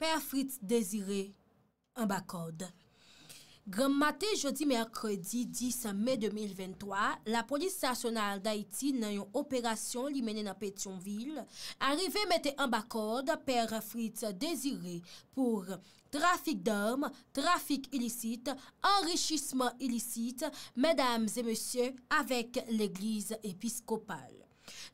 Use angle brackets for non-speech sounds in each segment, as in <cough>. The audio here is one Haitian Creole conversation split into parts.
Père Fritz Désiré, en bakode. Grammaté jeudi-merkredi 10 mai 2023, la polis stationale d'Haïti nan yon operasyon li menè nan Pétionville, arrivè mette en bakode Père Fritz Désiré pou trafik d'armes, trafik ilisite, enrişisman ilisite, mèdames et monsieurs, avèk l'Eglise Episkopal.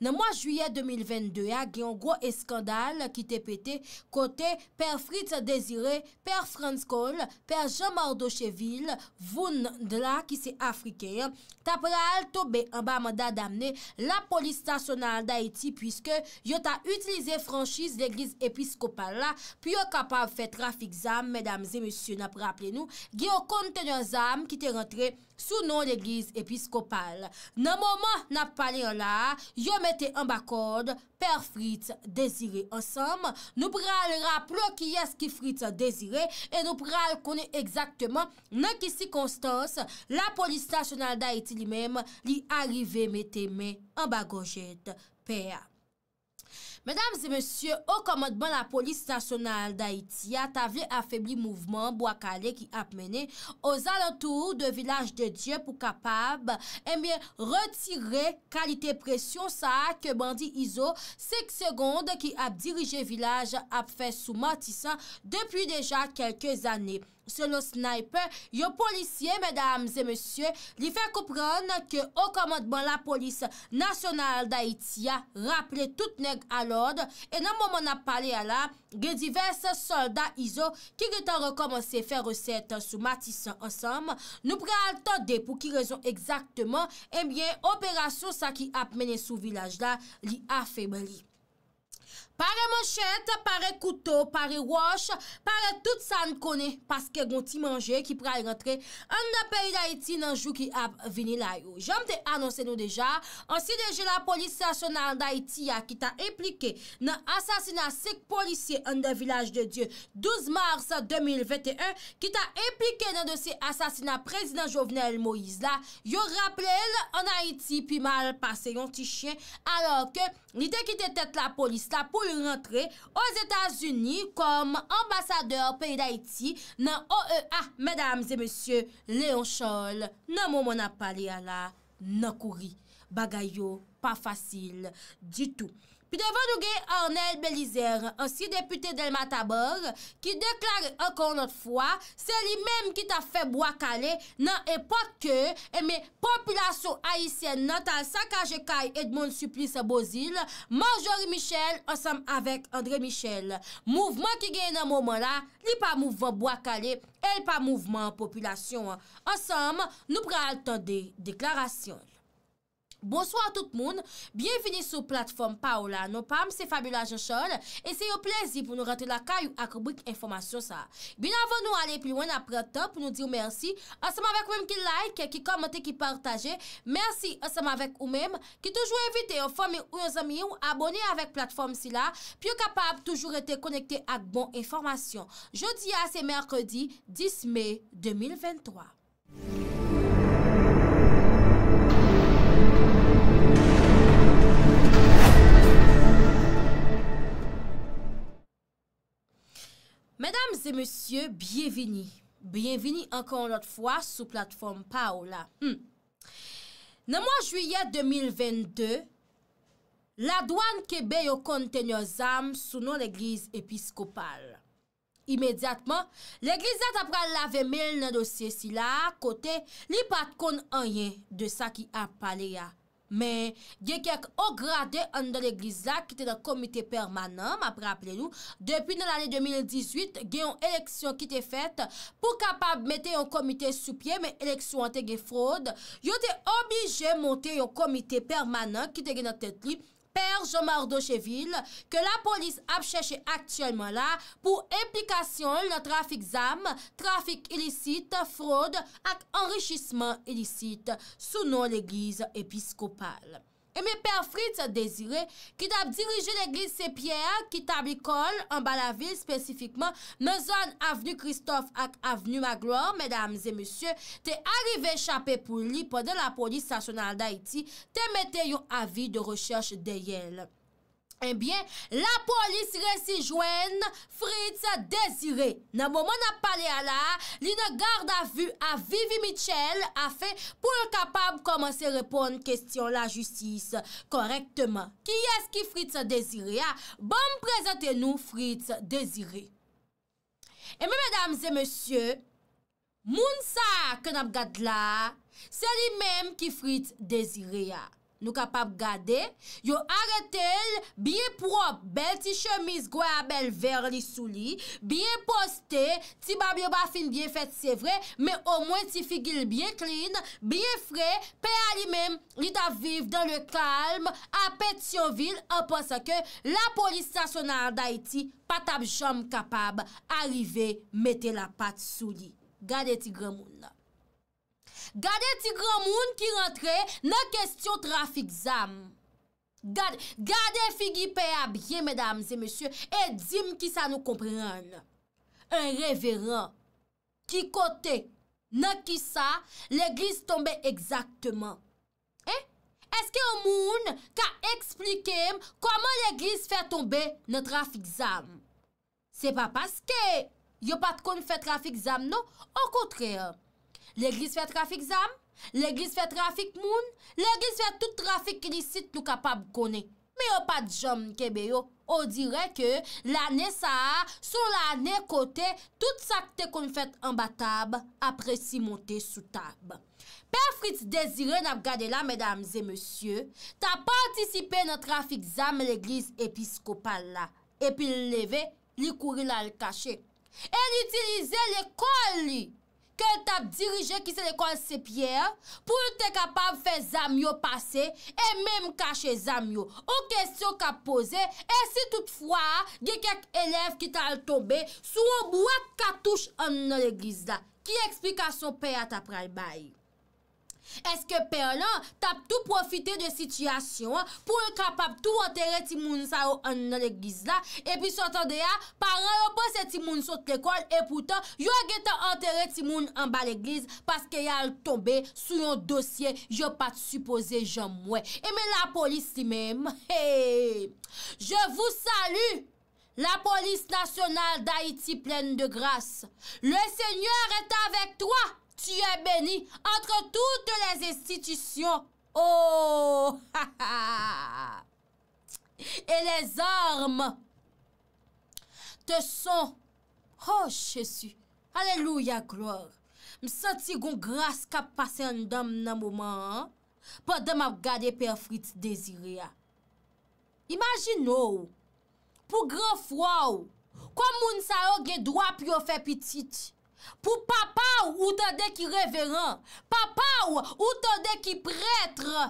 Nan mwa juye 2022 ya, gen yon gwo eskandal ki te pete kote Per Fritz Desire, Per Franskoll, Per Jean Mardosheville, Voun Dla ki se Afrikayan, tapra al tobe an ba manda damne la polis stasyonal da Haiti pwiske yon ta utilize franschise l'eglise episkopal la, pi yo kapav fe trafik zan, medamze, mesye, napra aple nou, gen yon konten yon zan ki te rentre Afrikayan. sou nou l'eglise episkopal. Nan mouman nap pale yon la, yo mette an bak kode, per frit dezire. An sam, nou pral rap pro ki yas ki frit dezire, e nou pral kone ekzaktman, nan ki sikonstans, la polis stasyonal da iti li mem, li arive mette men an bagojet. Per. Mèdames et mèsyè, o komadman la polis nasyonal d'Haïti atavle afèbli mouvman Boakale ki ap mène o zalantou de vilaj de Dje pou kapab e eh mè retirè kalite presyon sa ke bandi Izo, sek segonde ki ap dirije vilaj ap fè sou matisa depi deja kelke zanè. Se nou sniper, yo polisye mèdames et mèsyè, li fè koupran ke o komadman la polis nasyonal d'Haïti raple tout nèk al E nan moun moun ap pale ala, gen divers soldat izo ki gen tan rekomansi fè resèt sou matisan ansam, nou pre al tande pou ki rezon exaktman, e eh bie operasyon sa ki ap mene sou vilaj la li afemeli. Pare monshet, pare koutou, pare wosh, pare tout sa n kone paske gonti manje ki pra y rentre an de peyi da iti nan jou ki ap vini la yo. Jom te annonse nou deja, ansi deje la polisi asyonal da iti ya ki ta implike nan asasina sek polisi an de vilaj de Diyo 12 mars 2021, ki ta implike nan de se asasina prezident Jovenel Moïse la, yo raple el an a iti pi mal pase yon ti chen, alor ke ni de ki te tete la polisi la pou rentre os Etats-Unis kom ambasadeur peyi d'Haïti nan OEA, medams e monsye, Léon Choll nan mou moun ap pale ala nan kouri, bagay yo pa fasil, di tou Pi devan nou gen Ornel Belizer, an si depute del Matabor, ki deklare ankon not fwa, se li menm ki ta fe Boakale nan epak ke eme eh populasyon aisyen natal sa kajekay edmon suplis bozil, manjori Michel ansam avek André Michel. Mouvment ki gen nan moumen la, li pa mouvon Boakale, el pa mouvment an populasyon. Ansam, nou pre altan de deklarasyon. Bonsoir tout moun. Bienveni sou platform Paola. Nou pam se fabulaj yo chon. E se yo plezi pou nou rate la kayou akoubik informasyon sa. Bin avon nou ale pliwen apre top. Nou di ou mersi. Aseman vek oum ki like, ki komente, ki partaje. Mersi aseman vek oum em. Ki toujou evite ou fome ou yo zami ou abone avek platform si la. Pyo kapab toujou rete konekte ak bon informasyon. Jodi a se merkredi, 10 mey 2023. Mèdames et monsieurs, bienveni. Bienveni ankon lot fwa sou platforme Paola. Nan mwen juyè 2022, la douan kebe yo konten yo zam sou nou l'eglize episkopal. Imediatman, l'eglize tapra lave mel nan dosye si la akote li pat kon anye de sa ki ap pale ya. Men, ye kek o grade an de l'egliza ki te la komite permanent, ma pre apre nou, depi nan ane 2018, gen yon eleksyon ki te fet pou kapab mette yon komite sou pie, men eleksyon an te ge fraude, yo te obige monte yon komite permanent ki te gen an te tripe, Perjomardoshevil, ke la polis apcheche aktuelman la pou implikasyon la trafik zam, trafik ilisite, fraude ak enrichisman ilisite sou nou legiz episkopal. E mi Per Fritz Desire, ki tap dirije l'Eglise St-Pierre, ki tap ikon an bala vil spesifikman, mezon Avenu Christophe ak Avenu Maglor, medams e monsye, te arrive chapè pou li pwede la polis stasyonal da iti, te mette yon avi de recherche de yel. Enbyen, eh la polis resi jwen Fritz Desire. Nan mouman ap pale ala, li nan gard avu a Vivi Mitchell a fe pou l kapab komanse repon kestyon la justis korektman. Ki es ki Fritz Desire ya? Bon prezente nou Fritz Desire. E eh mè mèdames e monsye, moun sa ke nan ap gade la, se li mèm ki Fritz Desire ya. Nou kapap gade, yo aretel, biye prop, bel ti chemis gwe a bel ver li sou li, biye poste, ti babye bafin biye fet se vre, me o mwen ti figil biye klin, biye fre, pe a li mem, li tap viv dan le kalm, apet syo vil, a posa ke la polis sasonar da iti patap jom kapab arive mette la pat sou li. Gade ti gremoun nan. Gade ti gran moun ki rentre nan kestyon trafik zan. Gade figi pe abye, medamze, mesye, e di m ki sa nou kompran. Un reveran ki kote nan ki sa l'eglis tombe ekzaktman. Eh? Eske yon moun ka eksplikem koman l'eglis fè tombe nan trafik zan. Se pa paske, yo pat kon fè trafik zan nou, an kontre an. L'eglis fè trafik zam, l'eglis fè trafik moun, l'eglis fè tout trafik ki li sit nou kapab konen. Me yo pa djom kebe yo, o dire ke la ne sa a, sou la ne kote, tout sakte kon fèt an ba tab apre si monte sou tab. Per Fritz desire nap gade la, mèdames et monsye, ta patisipe nan trafik zam l'eglis episkopal la, epi le leve, li kouri la l kache, en itilize l ekol li. Kel tap dirije ki se l'ekol se pier, pou te kapav fe zamyo pase, e mem kache zamyo, ou kestyon kap pose, e si toutfwa, ge kek elef ki tal tombe, sou ou bwa katouche an nan l'eglise da. Ki eksplikasyon pe a tap ray bayi? Eske per lan, tap tou profite de sityasyon pou e kapap tou anterre ti moun sa yo an nan l'eglize la, epi sotan de ya, paran yo pa se ti moun sot l'ekol, epoutan, yo ge ta anterre ti moun an ba l'eglize, paske ya al tombe sou yon dosye, yo pa te suppose jan mwen. Eme la polis si men, heee! Je vous salue, la polis nasyonal da Iti plen de grasse. Le seigneur et avèk toa! Tiye beni entre toute les institisyon. Oh! Ha! Ha! Ha! E les armes. Te son. Oh! Che si. Alleluya! Glor. M senti goun gras kap pase an dam nan mouman. Pa dam ap gade pe ofriti desire. Imaginou. Pou gran fwa ou. Kwa moun sa ou gen drwa pi ou fe pitit. Pou papaw ou tade ki reveran, papaw ou tade ki pretre,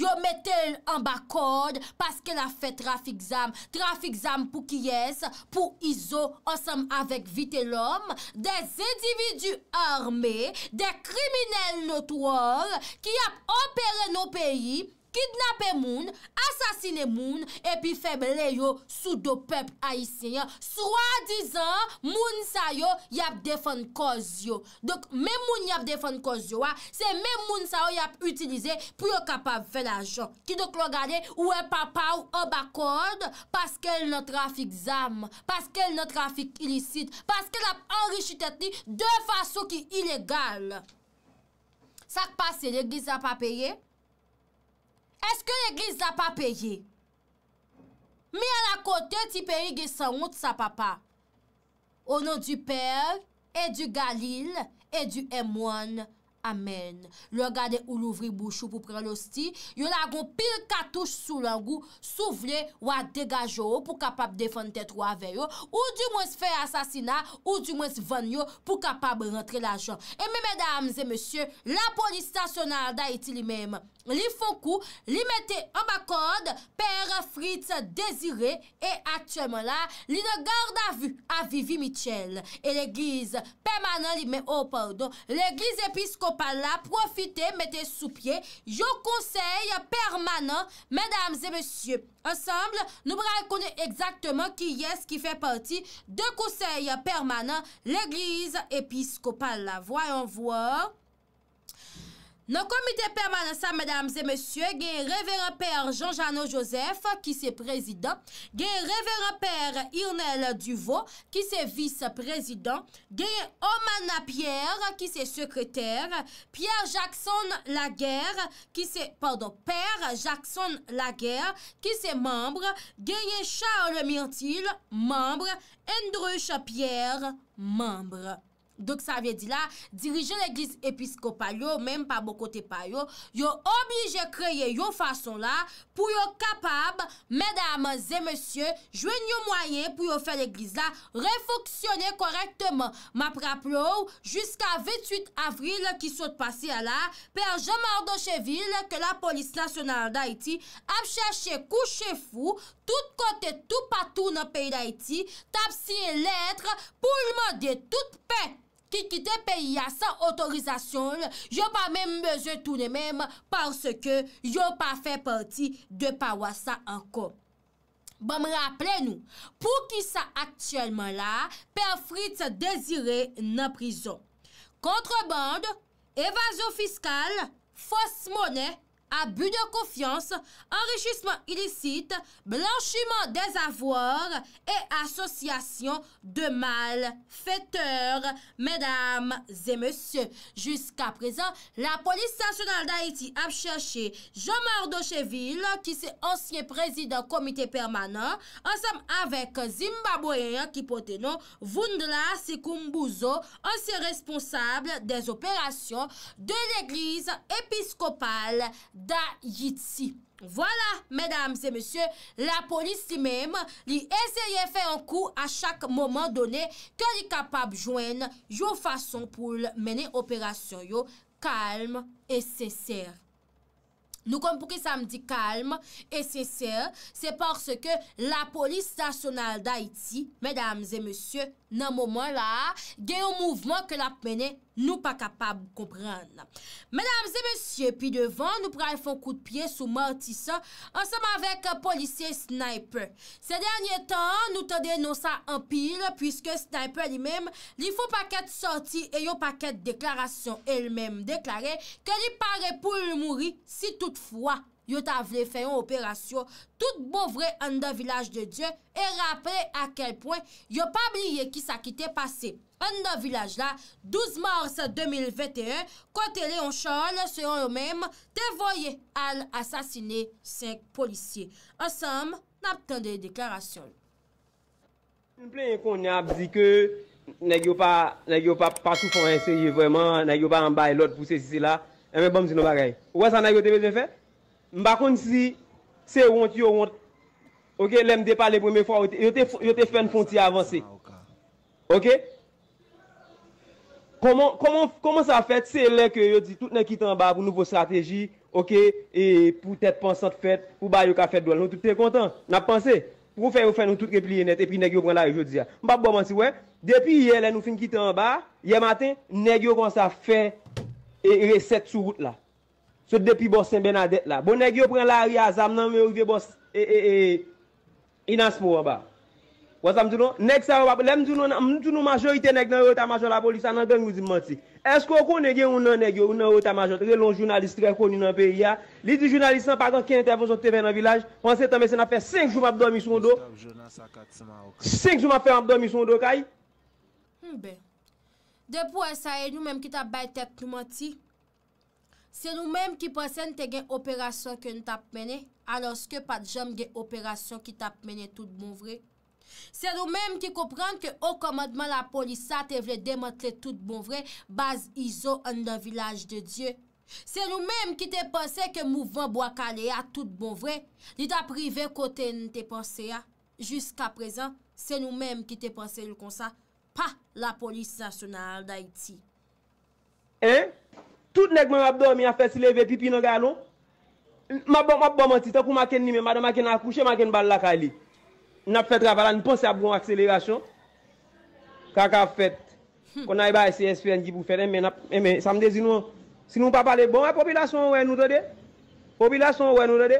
yo metel an ba kode paske la fe trafik zam. Trafik zam pou kyes, pou izo, osam avek vite lom, de zedividu arme, de kriminel notwar ki ap operen nou peyi. Kidnapè moun, asasine moun, epi feble yo sou do pep ayisyen. Swa dizan, moun sa yo yap defan koz yo. Dok, men moun yap defan koz yo wa, se men moun sa yo yap utilize pou yo kapap ven ajon. Ki dok lo gade, ou e papa ou ob akord, paske l no trafik zam, paske l no trafik ilisit, paske l ap anri chitet ni, de faso ki ilegal. Sak pase, le giz ap apyeye. Eske l'eglis la pa peye? Mi a la kote ti peye gis sa out sa papa. O nou di per, e di galil, e di emwane, amen. Le gade ou l'ouvri bouchou pou pren l'osti, yo lago pil katouche sou langou, souvle ou a degajo ou pou kapab defante trwa veyo, ou di mwen se fè asasina, ou di mwen se ven yo pou kapab rentre l'ajon. E mè mè dames e monsye, la polis stasyonal da iti li mèm. Li fokou, li mette ambakod per frit dezire e atyèman la, li ne garda avi, avi vi michel. E l'eglise, pèmanan li mè ou pardon, l'eglise episkop Pala, profite, mette sou pie, yo konsey permanent, medams e monsye, ensemble, nou brak kone exactement ki yes ki fe parti de konsey permanent l'Eglise Episkopala. Voyons voir... Nan komite permanent sa, mèdames et mèsyè, gen reveren père Jean-Jean-Joseph, ki se prezident, gen reveren père Irnel Duvaux, ki se vice-prezident, gen Omana Pierre, ki se sekreter, Pierre Jackson Laguerre, ki se, pardon, père Jackson Laguerre, ki se membre, gen Charles Myrtille, membre, Andrew Chapierre, membre. Dok sa vye di la dirije l'eglis episkopay yo Mem pa bo kote pay yo Yo oblije kreye yo fason la Pou yo kapab Mèdame zè monsye Jwen yo mwayen pou yo fè l'eglis la Refoksyone korektman Mapraplou Juska 28 avril ki sot pasi ala Per jaman do chevil Ke la polis nasyonal da iti Ap chache kouche fou Tout kote tout patou nan peyi da iti Tapsi letre Pou jman de tout pey ki kite peyi a sa otorizasyon, yo pa menm beze toune menm, parce ke yo pa fe parti de pa wasa anko. Bon, merapele nou, pou ki sa atyèlman la, pey afrit se dezire nan prizon. Kontrebande, evazo fiskal, fos mounè, abus de confiance, enrichissement illicite, blanchiment des avoirs et association de malfaiteurs. Mesdames et messieurs, jusqu'à présent, la police nationale d'Haïti a cherché Jean-Marc Docheville, qui est ancien président du comité permanent, ensemble avec Zimbabwean qui porte nom Vundla Sikumbuzo, ancien responsable des opérations de l'église épiscopale Da Yitzi. Voilà, mesdames et messieurs, la police si mèm li eseye fè an kou a chak mouman donè ke li kapab jwen yo fason pou menè operasyon yo, kalm et sè sèr. Nou kom pou ki sa m di kalm et sè sèr, se porsè ke la police stasyonal da Yitzi, mesdames et messieurs, Nan mouman la, gen yon mouvman ke la pene nou pa kapab gobran. Menamze, mensyen, pi devan, nou pray foun kou de piye sou matisa, ansem avek euh, policye sniper. Se denye tan, nou ta denon sa anpil, pwiske sniper li mem li foun paket sorti e yon paket deklarasyon el mem deklare ke li pare pou yon mouri si tout fwa. yo ta vle fè yon operasyon tout bouvre an da vilaj de Diyan e rapè a kel poin yo pa bliye ki sa kite pase. An da vilaj la, 12 mars 2021, kote le yon chan se yon yon mèm devoye al asasine 5 polisye. An sam, nap ten de yon deklarasyon. Mple yon kon njab zi ke nè yon pa pa sou fon ense yon vwèman, nè yon pa an bay lot pou se zi la, mwen bom zi nou bagay. Ouwa sa nè yon te vez yon fè? Mba kon si, se yon yon, ok, lem depa le pweme fwa, yote fwen fwenti avansi, ok? Koman sa fèt, se lè ke yon di, tout ne kitan ba pou nouvo strategi, ok, e pou tèt pan sot fèt, pou bay yon ka fèt doan, nou tout te kontan, nap pansè? Pwou fè yon fwen nou tout ke pli yon net, e pri negyo kwen la yon jodi ya. Mba kon si, wè, depi yè lè nou fin kitan ba, yè maten, negyo kon sa fèt, e, e resèt sou wout la. Sot depi borsen ben adet la. Bo negyo pren la ari aza, mnen mwen ouve borsen e e e e inas mou an ba. Wazan mdou nou? Nek sa wap, lem mdou nou, mdou nou majorite neg nan yon ota majon la polisa nan gen mdou di mati. Esko kon negyo ou nan negyo ou nan ota majon, re lon jounalist re koni nan peri ya. Li di jounalist sa pakan ki entevon sot TV nan vilaj, wansen ta mwen se na fe 5 jouman ap do misyon do. 5 jouman ap do misyon do, kay? Mbe. Depo e sa e nou menm ki ta bay tep ki mati, Se nou menm ki panse nte gen operasyon ke nou tap mene, aloske pat jom gen operasyon ki tap mene tout bon vre. Se nou menm ki kopran ke o komadman la polisa te vle demotre tout bon vre, baz Izo an da vilaj de Diyo. Se nou menm ki te panse ke mouvan boakale a tout bon vre, li ta prive kote nte panse a. Jusk aprezen, se nou menm ki te panse l kon sa, pa la polis nasyonal da iti. Eh? Tout nek mwen ap do mi ap fet si leve pipi nan gano. Mwen ap bom an ti, tenkou mwen ken nime, mwen an ken akouche, mwen an ken bal la kali. Mwen ap fet ravala, mwen pon se ap bon akselerasyon. Kak ap fet, hmm. kon ay ba esi esprenji pou fere, mwen ap, mwen, sa mde zinon, si nou pa pale, bon, an popilasyon wè nou do de? Popilasyon wè nou do de?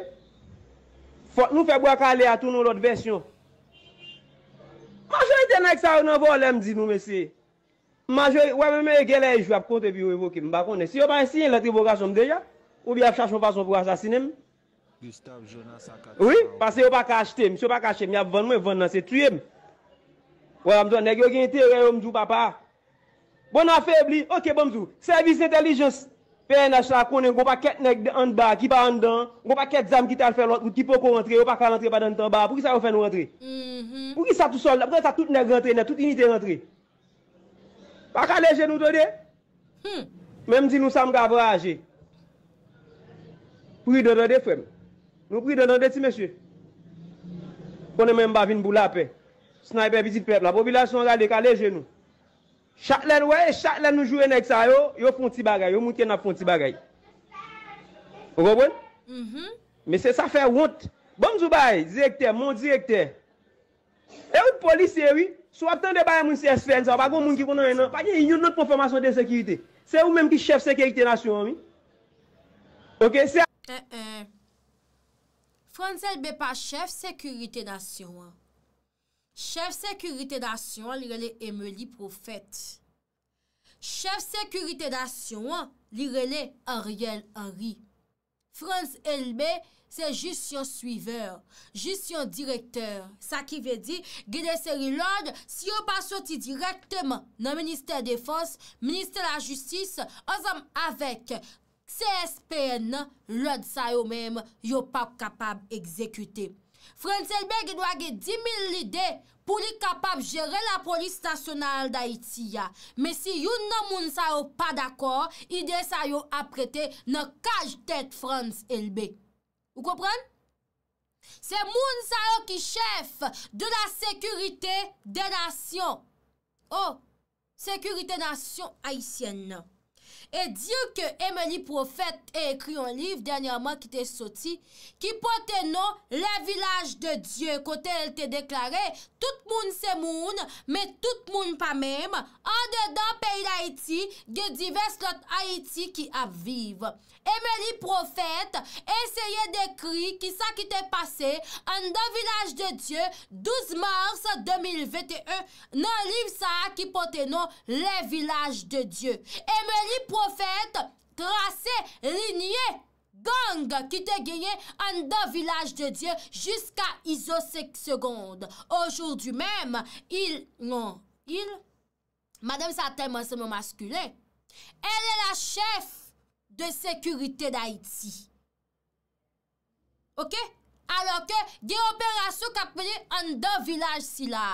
Nou feb wakali atoun nou lot versyon. Mwen jwete nek sa ou nan volem zinon, mwen seye. Maje, wè mè yè gè lè yè jwè ap kontèp yè yè wè wò kè mè ba konè. Si yò pa yè si yè lè tri vò kachòm dèjè, ou bi ap chachòm pas yò vò kachòm sinèm? Oui, pa se yò pa kachèm, si yò pa kachèm, yè ap vòn mè vòn nan se tuyèm. Wè mè zwa, nèk yò ki yè yè yè yò mzou papa. Bonan febli, ok, bon mzou. Servis intelligence, pe yè nè chè la konè, yò pa ket nèk de an ba ki pa an dan, yò pa ket zam ki tal fè lò, ki po kon rentre, yò pa kal Pa kalè gen nou do de? Mèm di nou sa m gavro aje. Pou yi do do de fèm? Nou pou yi do do de ti mèche? Bonè mèm bavin boul apè. Sniper bizit pep la. Popilasyon gale kalè gen nou. Chak lè nou wè, chak lè nou jwè nèk sa yo, yo foun ti bagay, yo moun kè nan foun ti bagay. Ogo bon? Mè se sa fè wout. Bon zubay, direkter, moun direkter. E ou polisye wè? Sou ap ten de bayan moun si esfen, sa wap agon moun ki konan enan, pa gen yon not performasyon de sekirite. Se ou menm ki chef sekirite nasyon, mi? Ok, se a... E, eh, e. Eh. Frans elbe pa chef sekirite nasyon. Chef sekirite nasyon li rele Emelie Profet. Chef sekirite nasyon li rele Ariel Henry. Frans elbe... Se jist yon suiveur, jist yon direkteur. Sa ki ve di, gede seri lode, si yo pa soti direkteman nan Ministè Défense, Ministè la Justice, ozom avek CSPN, lode sa yo mèm, yo pa kapab ekzekute. Frans Elbe gede wage 10.000 lide pou li kapab jere la Polis Nationale d'Haïti ya. Me si yon nan moun sa yo pa d'akor, ide sa yo aprete nan kaj tèt Frans Elbe. Ou kopren? Se moun sa yo ki chef de la sekurite de nasyon. O, oh, sekurite nasyon Haitienne nan. E diyo ke Emily Profet e ekri yon liv Danyanman ki te soti Ki pote non le vilaj de Diyo Kote el te deklare Tout moun se moun Me tout moun pa mem An dedan pey l'Haiti Ge divers lot Haiti ki aviv Emily Profet Eseye dekri ki sa ki te pase An do vilaj de Diyo 12 mars 2021 Nan liv sa ki pote non Le vilaj de Diyo Emily Profet profète, krasè, riniè, gang, ki te genye an do vilaj de diè jiska izosek segonde. Ojou di mèm, il, non, il, madèm sa teman seman maskulè, elè la chèf de sekurite d'Haïti. Ok? Alò ke, gen operasyon ka pli an do vilaj si la.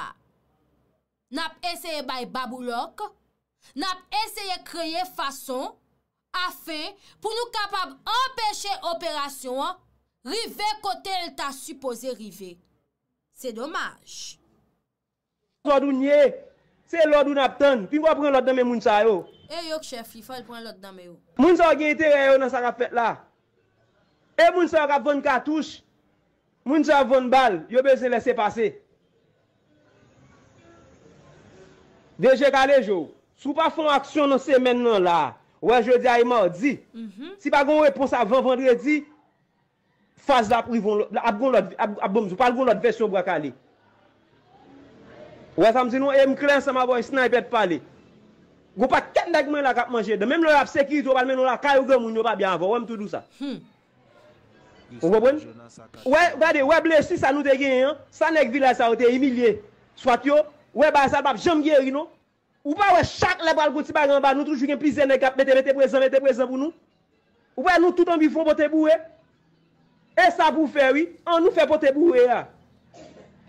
Nap eseye bay baboulok, Nap eseye kreye fason, afen, pou nou kapab empeshe operasyon, rive kote elta supose rive. Se domaj. Se lòd ou nye, se lòd ou nap ton, pi mwa pren lòd nanme moun sa yo. E yok chef, li fal pren lòd nanme yo. Moun sa yo geyite yo nan sa rapet la. E moun sa yo rap von katouche. Moun sa yo von bal, yo be se lese pase. Deje kale jo ou. Sou pa fon aksyon nou se men nou la, wè je di a ima, e di, mhm. si pa goun wè pou sa vè vèndre di, faz la privon, ap goun lòt, ap goun lòt, ap goun lòt vèsyon bwa ka li. Wè sam zin nou, e m kren sa m a voy, snay pet pa li. Goun pa ken dèk men la kap manje, dè men m lè ap sekirit wè pal men nou la, kaj ou gèm ou nyo pa bè anvo, wè m toutou sa. Hmm. Wè bè de, wè blè si sa nou te gen yon, sa nèk vilè sa ou te emilie, swat yo, wè bè sa bap jom gen yon nou, Ou pa we chak le bal gouti bagan ba, nou trou chou gen plize negap, mette, mette, prezen, mette, prezen pou nou? Ou pa nou toutan bi foun pote boue? E sa bou fè, oui? An nou fè pote boue, ya?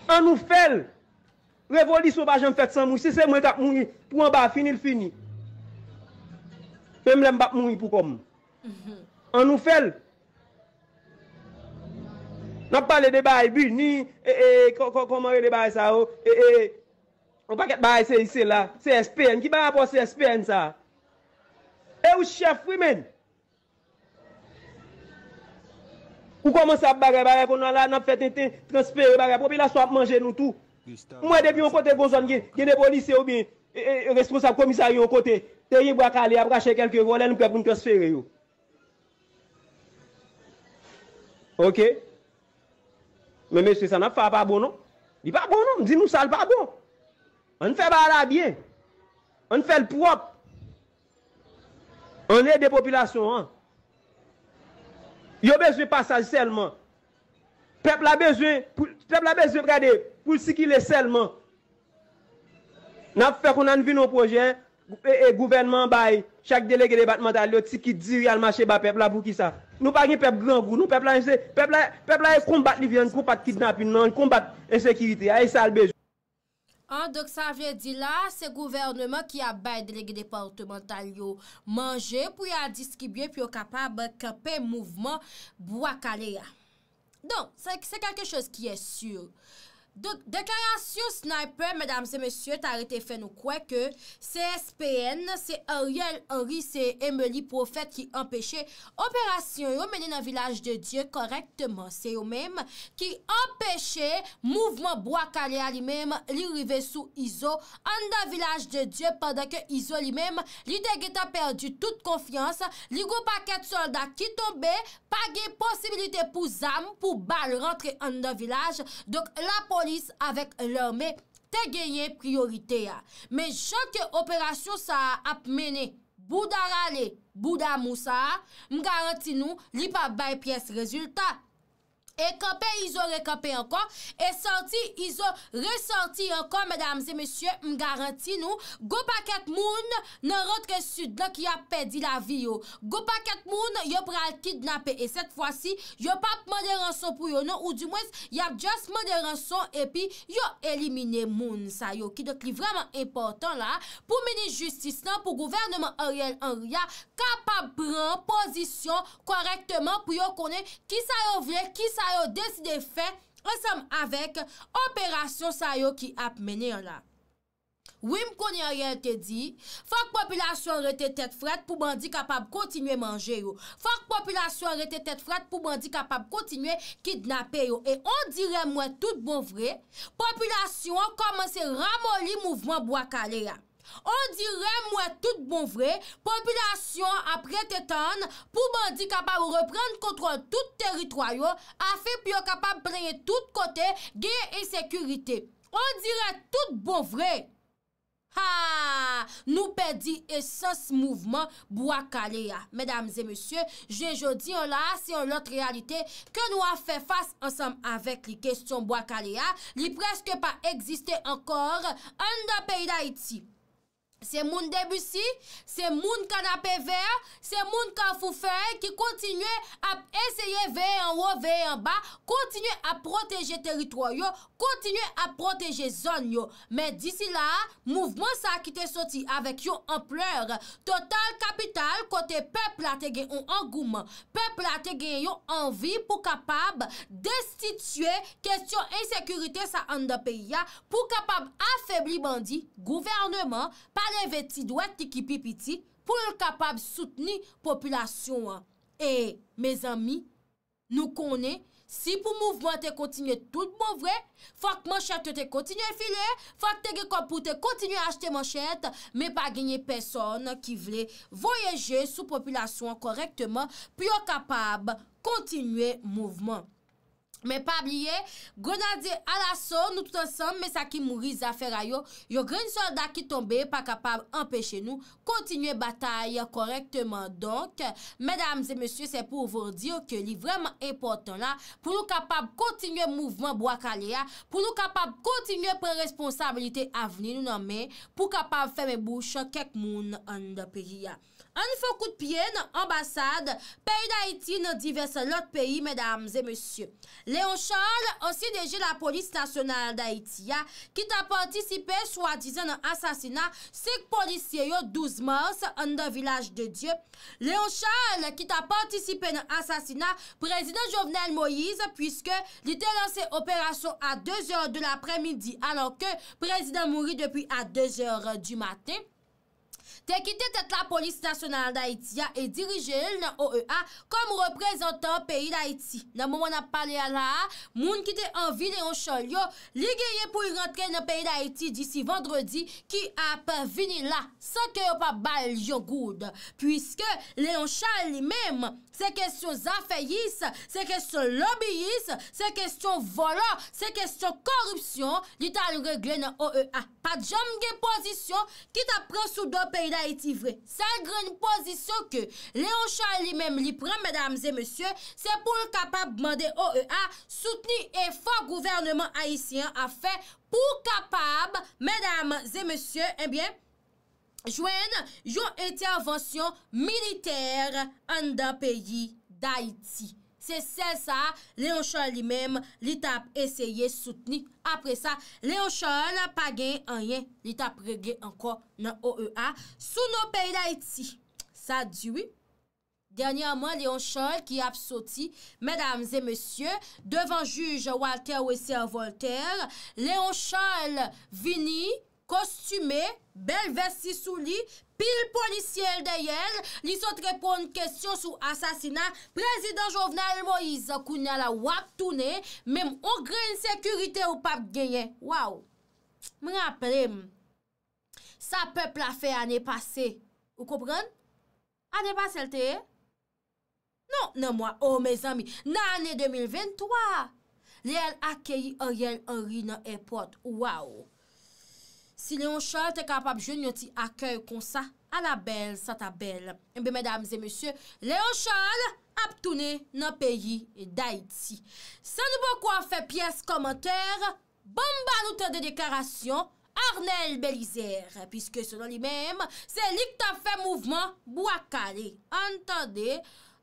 An nou fèl? Revoli sou bagen fètsan mou, se se mwen tak mouni, pou an ba finil, finil. Pèm lèm bak mouni pou kom. An nou fèl? Nop pale de bay, bi, ni, e, e, komore de bay sa ou, e, e, e. Ou pa ket baye se isi la? Se espèn? Ki baye pou se espèn sa? E ou chef wimen? Ou koman sa ap bagè bagè pou nan la nap fè ten ten transferè bagè pou pi la so ap manje nou tou? Mwen depi ou kote bonzon gen, gen e pou lise ou bi e, e responsab komisari ou kote te yi wakali ap rachè kelkè ro lè nou kèp moun transferè yo. Ok? Mwen mè sè sa nap fè ap abon nou? Di ap abon nou? Di nou sal ap abon? On fè ba la biye. On fè l'prop. On e de populasyon an. Yo bezwe pas sa selman. Pepl la bezwe, pepl la bezwe prade pou si ki le selman. Na fè kon an vi nou proje, eh, eh, gouvenman bay, chak delege de batman tal yo ti ki di real mache ba pepl la bou ki sa. Nou pa gen pepl gran gou, nou pepl la, pepl la, pepl la e kombat li vyan, kombat kitnap inman, kombat ensekirite, a e sal bezwe. An, dok sa vye di la, se gouvernement ki a bèd regle portemental yo manje pou ya diskibye pou yo kapab kapè mouvment bwa kare ya. Don, se kèkè chos ki e sur. Deklarasyon sniper, mesdames et messieurs, ta rete fè nou kwe ke CSPN, se Ariel Henri, se Emily Profet ki empèche operasyon yon menè nan vilaj de Diyo korektman. Se yon mèm ki empèche mouvment boakalè a li mèm li rive sou Iso an nan vilaj de Diyo padè ke Iso li mèm li deg et a perdi tout konfians, li goupakèt soldat ki tombe, page posibilite pou zam, pou bal rentre an nan vilaj. Dok la pou Polis avèk lòr mè te genye priorite ya. Mè jò ke operasyon sa ap mène, bouda rale, bouda mousa, m garanti nou li pa bay piyes rezultat. ekopè, izò rekopè ankon, e santi, izò resanti ankon, mèdames et mèsyè, m garanti nou, go pa ket moun nan rentre sud, lò ki ap pedi la vi yo. Go pa ket moun, yo pral kidnapè, et set fwa si, yo pap mèdè rançon pou yo nou, ou di mwès yo ap jas mèdè rançon, epi yo elimine moun sa yo, ki dot li vreman important la, pou mini-justice nan, pou gouvernement oryèl oryèl, kapap pran posisyon korektman pou yo konen ki sa yo vre, ki sa yo deside fe ansam avek operasyon sa yo ki ap mene yo la. Wim konye a ye te di, fok populasyon rete tet fred pou bandi kapab kontinye manje yo. Fok populasyon rete tet fred pou bandi kapab kontinye kidnap yo. E on dire mwen tout bon vre, populasyon koman se ramoli mouvman bo akale ya. On dirè mwen tout bon vre, populasyon apre te tan, pou bandi kapab ou repren kontrol tout teritroyo, afe pyo kapab prene tout kote, geye e sekurite. On dirè tout bon vre. Ha! Nou pedi esans mouvman Boakalea. Medams e monsye, je jodi an la se an lot realite ke nou a fe fas ansam avèk li kestyon Boakalea, li preske pa egziste ankor an da peyda iti. se moun debusi, se moun kan ape ver, se moun kan fufè, ki kontinue ap eseye veye an ou veye an ba, kontinue ap proteje teritoryo, kontinue ap proteje zon yo, men disi la, mouvment sa akite soti, avek yo ampleur, total kapital kote peplate gen yon angouman, peplate gen yon anvi pou kapab destitue kestyon ensekurite sa an da periya, pou kapab afèbli bandi, gouvernement, pa Arreveti dwa tiki pipiti pou yo kapab souteni populasyon an. E, me zami, nou konen, si pou mouvment te kontinye tout mouvwe, bon fak man chate te kontinye file, fak te ge kapou te kontinye achete man chate, me pa genye peson ki vle voyeje sou populasyon an korekteman, pou yo kapab kontinye mouvment. Men pa bliye, gwen a di ala so, nou tout ansan, mè sa ki mouri zafèr a yo, yo gren soldat ki tombe, pa kapab empèche nou, kontinye batay korrektman. Donk, mèdames e monsye, se pou vòr diyo, ke li vreman eportan la, pou nou kapab kontinye mouvman bo akalè ya, pou nou kapab kontinye pren responsabilite avni nou nan mè, pou kapab fèmè bouch, kek moun an da peyi ya. An nou fò kout piye nan ambasade, peyi d'Haïti nan divers lot peyi, mèdames e monsye. Mèdames et monsye, Léon Charles, osi deje la polis nasyonal d'Haïtia, ki ta pwantisipe swa dizen an asasina sik polisye yo 12 mors an da vilaj de Dieu. Léon Charles, ki ta pwantisipe an asasina prezident Jovenel Moïse, pwiske li te lanse operasyon a 2 or de l'apremidi alo ke prezident mouri depi a 2 or du maten. dekite tet la polis nasyonal da Etiya e dirije el nan OEA kom reprezentan peyi da Eti. Nan moun ap pale ala a, moun kite anvi leon chal yo, li genye pou y rentre nan peyi da Eti disi vendredi ki ap vini la san ke yo pa bal yo goud. Puiske leon chal li memm Se kestyon zafeyis, se kestyon lobiyis, se kestyon volor, se kestyon korupsyon, li tal regle nan OEA. Pat jom gen pozisyon ki ta pran sou do peyda iti vre. Se gen pozisyon ke Leon Charles li menm li pran, mèdames et monsye, se pou kapab mande OEA, soutenu e fò gouvernement haisyen a fe pou kapab, mèdames et monsye, enbyen... Eh jwen yon intervansyon militer an da peyi da Iti. Se sel sa, Leon Charles li mem li tap eseye soutni. Apre sa, Leon Charles pa gen an yen, li tap regye anko nan OEA, sou nou peyi da Iti. Sa diwi. Dernyaman, Leon Charles ki apsoti, medams e monsye, devan juj Walter Wessier Walter, Leon Charles vini, kostume, Bel versi sou li, pil polisiyel de yel, li sot repon kestyon sou asasina, prezident jovnal Moïse akoun yala wap toune, mem okre yon sekurite ou pap genye. Waw, m raprem, sa pep la fe ane pase. Ou kopren? Ane pase el te? Non, nan mwa, oh me zami, nan ane 2023, li el akeyi or yel ori nan epot. Waw, wap toune. Si Léon Charles te kapap joun, yon ti akèy konsa eh a la bel sa tabel. Mbe mèdames et monsye, Léon Charles ap toune nan peyi d'Haïti. Sa nou pokwa fe piyes komenter, bamba nou te de deklarasyon Arnel Belizer. Piske selon li mèm, se li kta fe mouvman Bouakare. Antande, bouakare.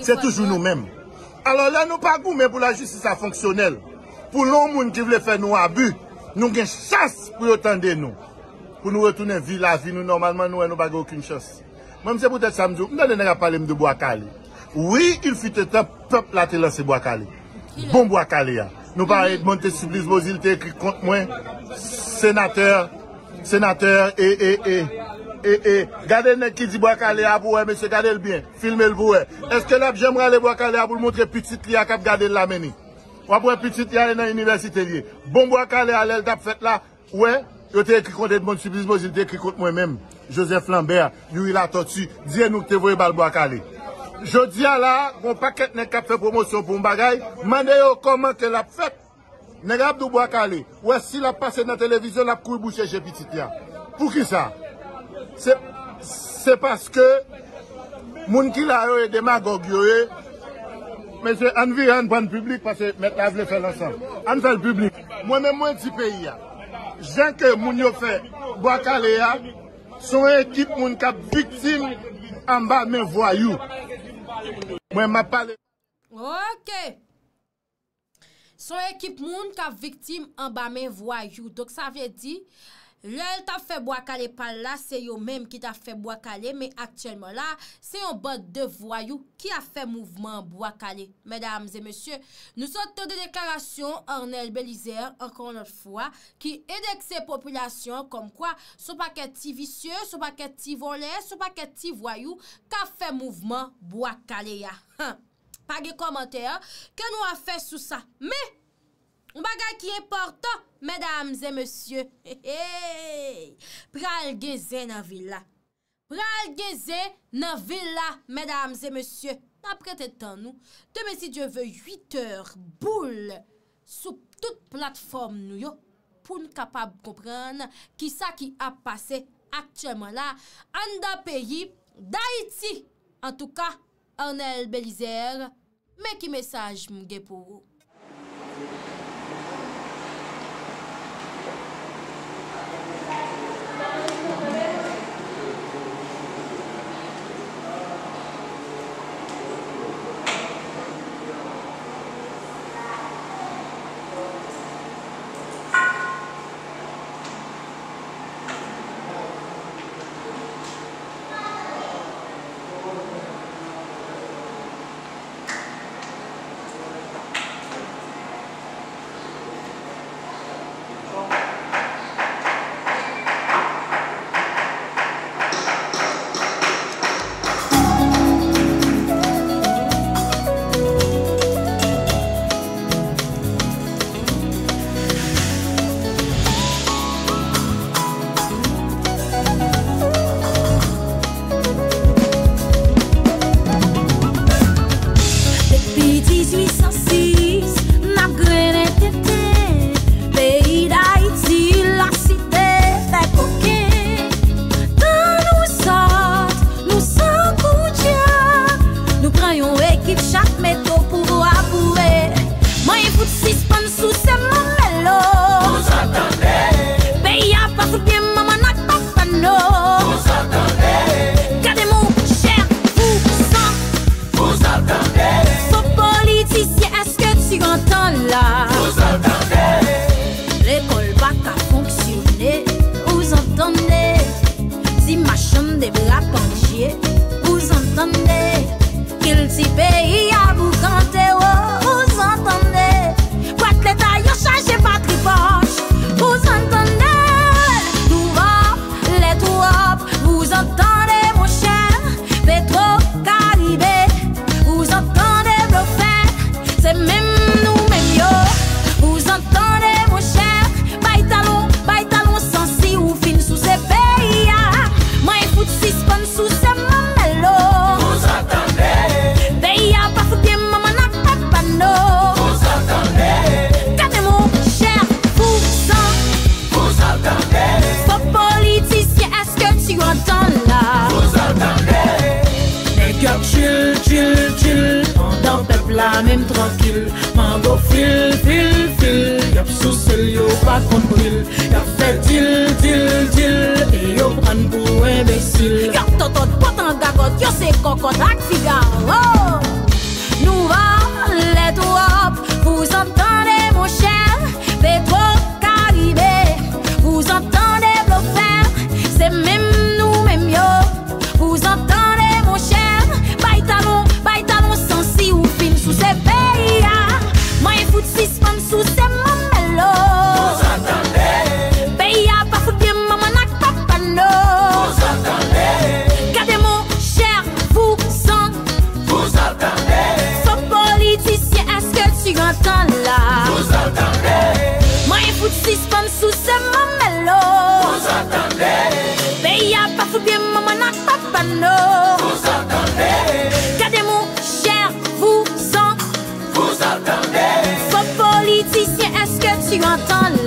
Se toujou nou menm. Alors la nou pa gou menm pou la jistisa fonksyonel. Pou loun moun ki vle fè nou abu. Nou gen chas pou yotan de nou. Pou nou retounen vi la vi nou normalman nou en nou bago akoun chos. Menm se poutet samzou. Mda le nega pale mde Boakali. Oui, il fite top, top la telan se Boakali. Bon Boakali ya. Nou pare yon monte sublis bozil te ki kont mwen. Senater, senater, e, e, e. E, e, gade nèk ki di bo akalè a pou wè, mè se gade l'byen, filme l'vou wè. Eske lè ap jèm rè lè bo akalè a pou l'montre pitit lè a kap gade l'amèni. Wè pou wè pitit lè a lè nan universitèlè. Bon bo akalè a lè lè tap fèt la, wè, yo te ekri kontè d'mon sublisboz, yo te ekri kontè mwen mèm. Joseph Lambert, yu il ato tsu, diye nou te voye bal bo akalè. Je diya la, bon pakèt nèk kap fè promosyon pou mbagay, manè yo koman ke lè ap fèt. Nèk ap do bo akalè, wè si lè Se paske, moun ki la yo e demagog yo e, mè se anvi an ban publik, pasè mèt la vle fè lansan. Anval publik, mwen men mwen di peyi ya. Jankè moun yo fè, bo akale ya, son ekip moun kap viktime an ba men vwayou. Mwen ma pale. Ok. Son ekip moun kap viktime an ba men vwayou. Dok sa vye di, Lèl ta fè Boakale pal la, se yo mèm ki ta fè Boakale, mè aktyèlman la, se yon bot devwayou ki a fè mouvman Boakale. Mèdames et mèsyè, nou sote de deklarasyon an el Belizean, ankon not fwa, ki edek se populasyon kom kwa, sou pa kè ti visye, sou pa kè ti volè, sou pa kè ti voyou, ka fè mouvman Boakale ya. Pagè komantè, kè nou a fè sou sa? Mè! Mbaga ki e porto, mèdames e monsye, he <laughs> he, pral geze nan villa. Pral geze nan villa, mèdames e monsye, nan prete tan nou, te men si je ve 8h, boule, sou tout platform nou yo, pou n kapab kopran, ki sa ki ap pase ak chèman la, an da peyi, da iti, an tou ka, an el belizer, men ki mesaj mge pou ou.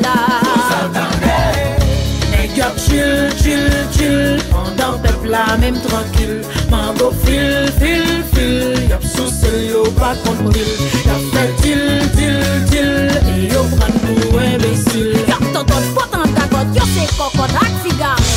Fou zantande Ek yop chil, chil, chil Ondan pep la menm trankil Mando fil, fil, fil Yop sou se yo bakon til Yop pep chil, chil, chil E yo pran nou embesil Yop ton ton potan gagot Yop se kokot ak figare